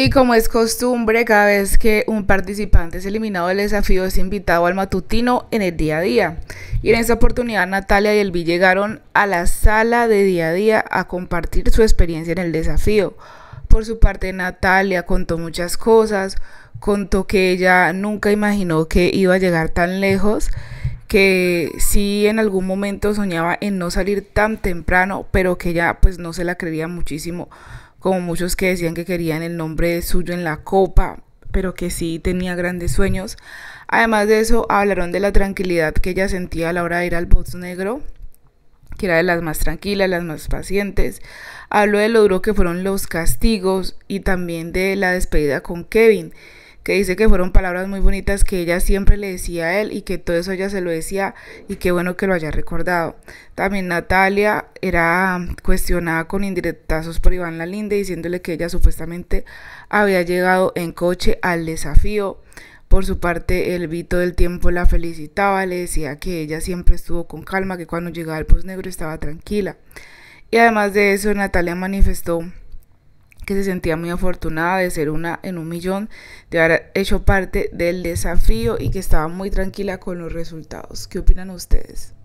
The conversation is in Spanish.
Y como es costumbre, cada vez que un participante es eliminado del desafío es invitado al matutino en el día a día. Y en esta oportunidad Natalia y Elvi llegaron a la sala de día a día a compartir su experiencia en el desafío. Por su parte Natalia contó muchas cosas, contó que ella nunca imaginó que iba a llegar tan lejos, que sí en algún momento soñaba en no salir tan temprano, pero que ella pues no se la creía muchísimo como muchos que decían que querían el nombre suyo en la copa, pero que sí tenía grandes sueños. Además de eso, hablaron de la tranquilidad que ella sentía a la hora de ir al box negro, que era de las más tranquilas, las más pacientes. Habló de lo duro que fueron los castigos y también de la despedida con Kevin que dice que fueron palabras muy bonitas que ella siempre le decía a él y que todo eso ella se lo decía y qué bueno que lo haya recordado. También Natalia era cuestionada con indirectazos por Iván Lalinde diciéndole que ella supuestamente había llegado en coche al desafío. Por su parte, el Vito del tiempo la felicitaba, le decía que ella siempre estuvo con calma, que cuando llegaba al post negro estaba tranquila. Y además de eso, Natalia manifestó que se sentía muy afortunada de ser una en un millón, de haber hecho parte del desafío y que estaba muy tranquila con los resultados. ¿Qué opinan ustedes?